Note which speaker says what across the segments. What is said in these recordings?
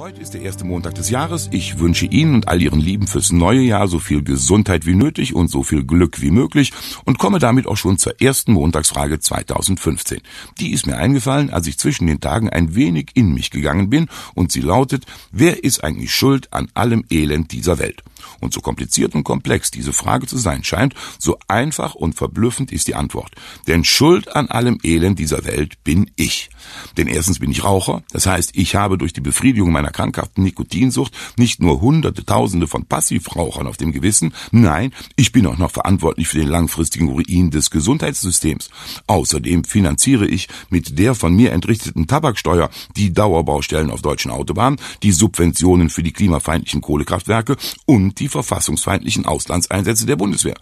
Speaker 1: Heute ist der erste Montag des Jahres. Ich wünsche Ihnen und all Ihren Lieben fürs neue Jahr so viel Gesundheit wie nötig und so viel Glück wie möglich und komme damit auch schon zur ersten Montagsfrage 2015. Die ist mir eingefallen, als ich zwischen den Tagen ein wenig in mich gegangen bin und sie lautet, wer ist eigentlich schuld an allem Elend dieser Welt? Und so kompliziert und komplex diese Frage zu sein scheint, so einfach und verblüffend ist die Antwort. Denn schuld an allem Elend dieser Welt bin ich. Denn erstens bin ich Raucher, das heißt, ich habe durch die Befriedigung meiner einer krankhaften Nikotinsucht nicht nur Hunderte, Tausende von Passivrauchern auf dem Gewissen, nein, ich bin auch noch verantwortlich für den langfristigen Ruin des Gesundheitssystems. Außerdem finanziere ich mit der von mir entrichteten Tabaksteuer die Dauerbaustellen auf deutschen Autobahnen, die Subventionen für die klimafeindlichen Kohlekraftwerke und die verfassungsfeindlichen Auslandseinsätze der Bundeswehr.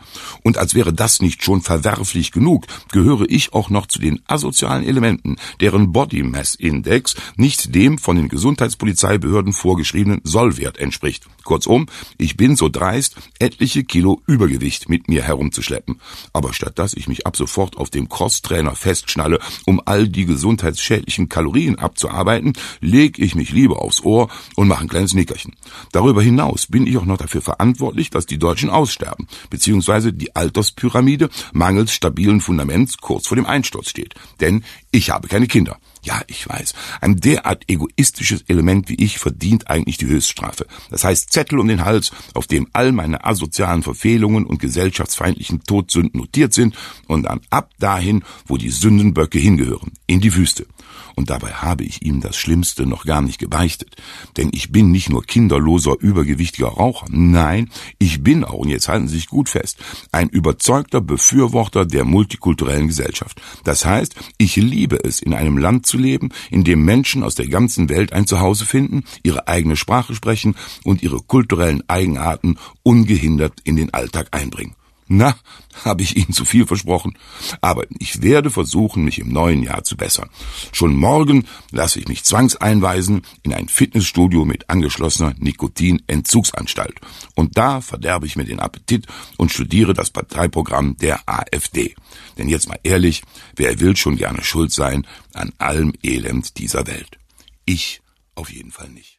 Speaker 1: Und als wäre das nicht schon verwerflich genug, gehöre ich auch noch zu den asozialen Elementen, deren Body Mass Index nicht dem von den Gesundheitspolizei Polizeibehörden vorgeschriebenen Sollwert entspricht. Kurzum, ich bin so dreist, etliche Kilo Übergewicht mit mir herumzuschleppen. Aber statt dass ich mich ab sofort auf dem Crosstrainer festschnalle, um all die gesundheitsschädlichen Kalorien abzuarbeiten, leg ich mich lieber aufs Ohr und mache ein kleines Nickerchen. Darüber hinaus bin ich auch noch dafür verantwortlich, dass die Deutschen aussterben, beziehungsweise die Alterspyramide mangels stabilen Fundaments kurz vor dem Einsturz steht. Denn ich habe keine Kinder. Ja, ich weiß. Ein derart egoistisches Element wie ich verdient eigentlich die Höchststrafe. Das heißt Zettel um den Hals, auf dem all meine asozialen Verfehlungen und gesellschaftsfeindlichen Todsünden notiert sind und dann ab dahin, wo die Sündenböcke hingehören, in die Wüste. Und dabei habe ich ihm das Schlimmste noch gar nicht gebeichtet. Denn ich bin nicht nur kinderloser, übergewichtiger Raucher. Nein, ich bin auch, und jetzt halten Sie sich gut fest, ein überzeugter Befürworter der multikulturellen Gesellschaft. Das heißt, ich liebe es, in einem Land zu leben, in dem Menschen aus der ganzen Welt ein Zuhause finden, ihre eigene Sprache sprechen und ihre kulturellen Eigenarten ungehindert in den Alltag einbringen. Na, habe ich Ihnen zu viel versprochen. Aber ich werde versuchen, mich im neuen Jahr zu bessern. Schon morgen lasse ich mich zwangseinweisen in ein Fitnessstudio mit angeschlossener Nikotinentzugsanstalt. Und da verderbe ich mir den Appetit und studiere das Parteiprogramm der AfD. Denn jetzt mal ehrlich, wer will schon gerne schuld sein an allem Elend dieser Welt? Ich auf jeden Fall nicht.